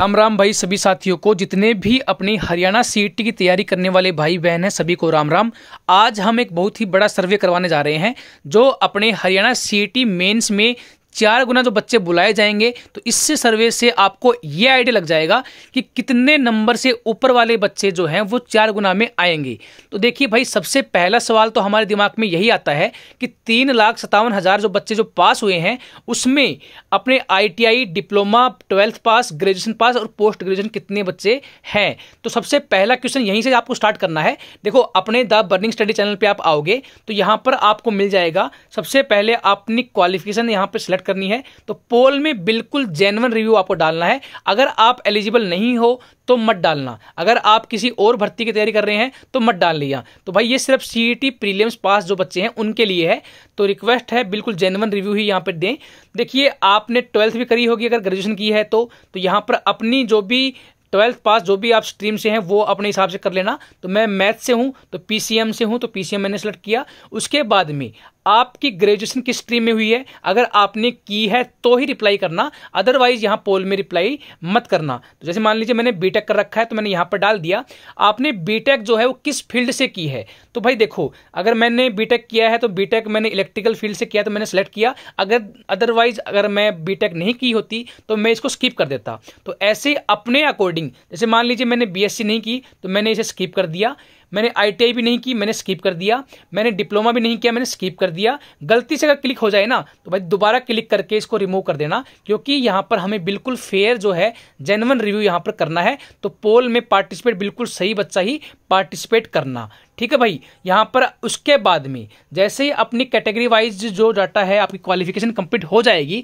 राम राम भाई सभी साथियों को जितने भी अपनी हरियाणा सीट e की तैयारी करने वाले भाई बहन हैं सभी को राम राम आज हम एक बहुत ही बड़ा सर्वे करवाने जा रहे हैं जो अपने हरियाणा सीटी e मेंस में चार गुना जो बच्चे बुलाए जाएंगे तो इससे सर्वे से आपको ये आइडिया लग जाएगा कि कितने नंबर से ऊपर वाले बच्चे जो हैं वो चार गुना में आएंगे तो देखिए भाई सबसे पहला सवाल तो हमारे दिमाग में यही आता है कि तीन लाख सत्तावन हज़ार जो बच्चे जो पास हुए हैं उसमें अपने ITI diploma twelfth pass graduation pass और पोस्ट ग्रेजुएशन कितने बच्चे हैं तो सबसे पहला क्वेश्चन यहीं से आपको स्टार्ट करना है देखो अपने द बर्निंग स्टडी चैनल पर आप आओगे तो यहाँ पर आपको मिल जाएगा सबसे पहले अपनी क्वालिफिकेशन यहाँ पर सिलेक्ट करनी है तो पोल में बिल्कुल जेनवन रिव्यू आपको डालना है अगर आप एलिजिबल नहीं हो तो मत डालना अगर आप किसी और भर्ती की तैयारी कर रहे हैं तो मत डाल लिया तो भाई ये सिर्फ सी ई प्रीलिम्स पास जो बच्चे हैं उनके लिए है तो रिक्वेस्ट है बिल्कुल जेनवन रिव्यू ही यहाँ पर दें देखिए आपने ट्वेल्थ भी करी होगी अगर ग्रेजुएशन की है तो, तो यहाँ पर अपनी जो भी ट्वेल्थ पास जो भी आप स्ट्रीम से हैं वो अपने हिसाब से कर लेना तो मैं मैथ से हूँ तो पीसीएम से हूँ तो पीसीएम मैंने सेलेक्ट किया उसके बाद में आपकी ग्रेजुएशन किस स्ट्रीम में हुई है अगर आपने की है तो ही रिप्लाई करना अदरवाइज यहां पोल में रिप्लाई मत करना तो जैसे मान लीजिए मैंने बीटेक कर रखा है तो मैंने यहां पर डाल दिया आपने बीटेक जो है वो किस फील्ड से की है तो भाई देखो अगर मैंने बीटेक किया है तो बीटेक मैंने इलेक्ट्रिकल फील्ड से किया तो मैंने सेलेक्ट किया अगर अदरवाइज अगर मैं बीटेक नहीं की होती तो मैं इसको स्किप कर देता तो ऐसे अपने अकॉर्डिंग जैसे मान लीजिए मैंने बीएससी नहीं की तो मैंने इसे स्किप कर दिया मैंने आई भी नहीं की मैंने स्किप कर दिया मैंने डिप्लोमा भी नहीं किया मैंने स्किप कर दिया गलती से अगर क्लिक हो जाए ना तो भाई दोबारा क्लिक करके इसको रिमूव कर देना क्योंकि यहाँ पर हमें बिल्कुल फेयर जो है जेनवन रिव्यू यहाँ पर करना है तो पोल में पार्टिसिपेट बिल्कुल सही बच्चा ही पार्टिसिपेट करना ठीक है भाई यहाँ पर उसके बाद में जैसे ही अपनी कैटेगरी वाइज जो डाटा है आपकी क्वालिफिकेशन कंप्लीट हो जाएगी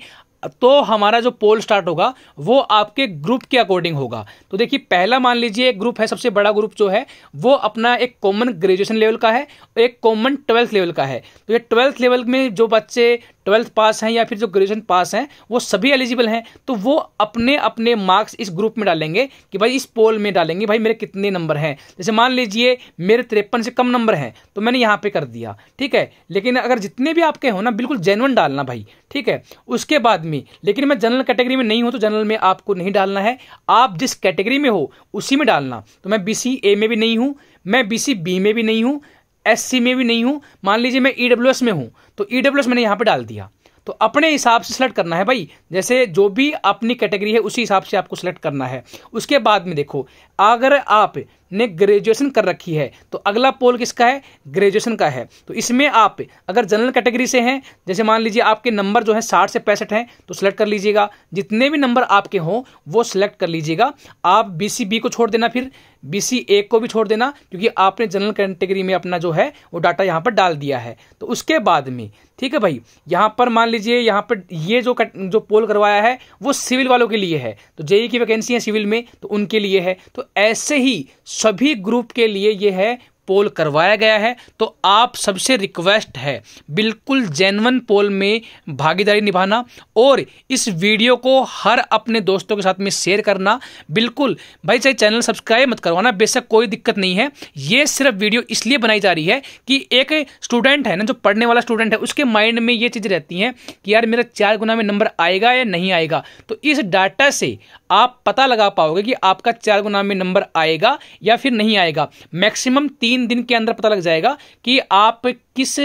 तो हमारा जो पोल स्टार्ट होगा वो आपके ग्रुप के अकॉर्डिंग होगा तो देखिए पहला मान लीजिए एक ग्रुप है सबसे बड़ा ग्रुप जो है वो अपना एक कॉमन ग्रेजुएशन लेवल का है एक कॉमन ट्वेल्थ लेवल का है तो ये ट्वेल्थ लेवल में जो बच्चे ट्वेल्थ पास हैं या फिर जो ग्रेजुएशन पास हैं वो सभी एलिजिबल हैं तो वो अपने अपने मार्क्स इस ग्रुप में डालेंगे कि भाई इस पोल में डालेंगे भाई मेरे कितने नंबर हैं जैसे मान लीजिए मेरे तिरपन से कम नंबर हैं तो मैंने यहाँ पे कर दिया ठीक है लेकिन अगर जितने भी आपके हो ना बिल्कुल जेनवन डालना भाई ठीक है उसके बाद में लेकिन मैं जनरल कैटेगरी में नहीं हूँ तो जनरल में आपको नहीं डालना है आप जिस कैटेगरी में हो उसी में डालना तो मैं बी में भी नहीं हूँ मैं बी बी में भी नहीं हूँ एस में भी नहीं हूँ मान लीजिए मैं ईडब्ल्यू e में हूँ तो ईडब्ल्यू e मैंने यहाँ पर डाल दिया तो अपने हिसाब से सिलेक्ट करना है भाई जैसे जो भी अपनी कैटेगरी है उसी हिसाब से आपको सिलेक्ट करना है उसके बाद में देखो अगर आप ने ग्रेजुएशन कर रखी है तो अगला पोल किसका है ग्रेजुएशन का है तो इसमें आप अगर जनरल कैटेगरी से हैं जैसे मान लीजिए आपके नंबर जो है साठ से पैंसठ हैं तो सिलेक्ट कर लीजिएगा जितने भी नंबर आपके हों वो सिलेक्ट कर लीजिएगा आप बी बी को छोड़ देना फिर बी सी को भी छोड़ देना क्योंकि आपने जनरल कैटेगरी में अपना जो है वो डाटा यहाँ पर डाल दिया है तो उसके बाद में ठीक है भाई यहाँ पर मान लीजिए यहाँ पर ये जो कट, जो पोल करवाया है वो सिविल वालों के लिए है तो जेई e की वैकेंसी है सिविल में तो उनके लिए है तो ऐसे ही सभी ग्रुप के लिए ये है पोल करवाया गया है तो आप सबसे रिक्वेस्ट है बिल्कुल जैनवन पोल में भागीदारी निभाना और इस वीडियो को हर अपने दोस्तों के साथ में शेयर करना बिल्कुल भाई चाहे चैनल सब्सक्राइब मत करवाना बेशक कोई दिक्कत नहीं है ये सिर्फ वीडियो इसलिए बनाई जा रही है कि एक स्टूडेंट है ना जो पढ़ने वाला स्टूडेंट है उसके माइंड में ये चीज़ रहती है कि यार मेरा चार गुना में नंबर आएगा या नहीं आएगा तो इस डाटा से आप पता लगा पाओगे कि आपका चार गुना में नंबर आएगा या फिर नहीं आएगा मैक्सिमम तीन तीन दिन के अंदर पता लग जाएगा कि आप किस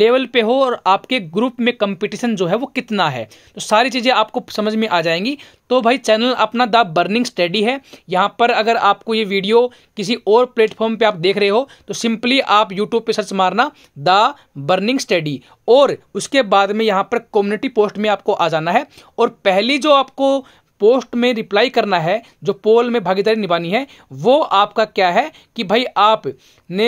लेवल पे हो और आपके ग्रुप में कंपटीशन जो है वो कितना है तो सारी चीज़ें आपको समझ में आ जाएंगी तो भाई चैनल अपना द बर्निंग स्टडी है यहाँ पर अगर आपको ये वीडियो किसी और प्लेटफॉर्म पे आप देख रहे हो तो सिंपली आप यूट्यूब पे सर्च मारना द बर्निंग स्टडी और उसके बाद में यहाँ पर कम्युनिटी पोस्ट में आपको आ जाना है और पहली जो आपको पोस्ट में रिप्लाई करना है जो पोल में भागीदारी निभानी है वो आपका क्या है कि भाई आपने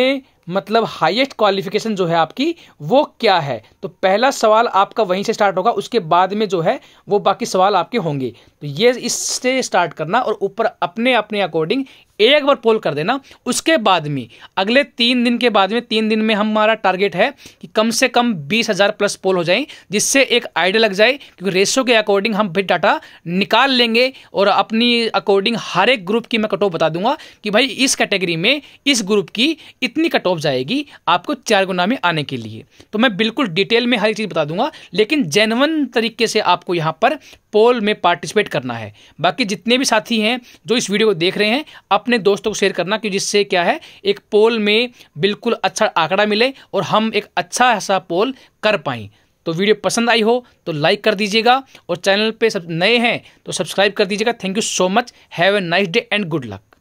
मतलब हाईएस्ट क्वालिफिकेशन जो है आपकी वो क्या है तो पहला सवाल आपका वहीं से स्टार्ट होगा उसके बाद में जो है वो बाकी सवाल आपके होंगे तो ये इससे स्टार्ट करना और ऊपर अपने अपने अकॉर्डिंग एक बार पोल कर देना उसके बाद में अगले तीन दिन के बाद में तीन दिन में हमारा टारगेट है कि कम से कम बीस हज़ार प्लस पोल हो जाए जिससे एक आइडिया लग जाए क्योंकि रेशो के अकॉर्डिंग हम फिर डाटा निकाल लेंगे और अपनी अकॉर्डिंग हर एक ग्रुप की मैं कटो बता दूंगा कि भाई इस कैटेगरी में इस ग्रुप की इतनी कटो जॉब जाएगी आपको चार गुना में आने के लिए तो मैं बिल्कुल डिटेल में हर चीज़ बता दूंगा लेकिन जेनवन तरीके से आपको यहाँ पर पोल में पार्टिसिपेट करना है बाकी जितने भी साथी हैं जो इस वीडियो को देख रहे हैं अपने दोस्तों को शेयर करना कि जिससे क्या है एक पोल में बिल्कुल अच्छा आंकड़ा मिले और हम एक अच्छा ऐसा पोल कर पाएँ तो वीडियो पसंद आई हो तो लाइक कर दीजिएगा और चैनल पे सब नए हैं तो सब्सक्राइब कर दीजिएगा thank you so much have a nice day and good luck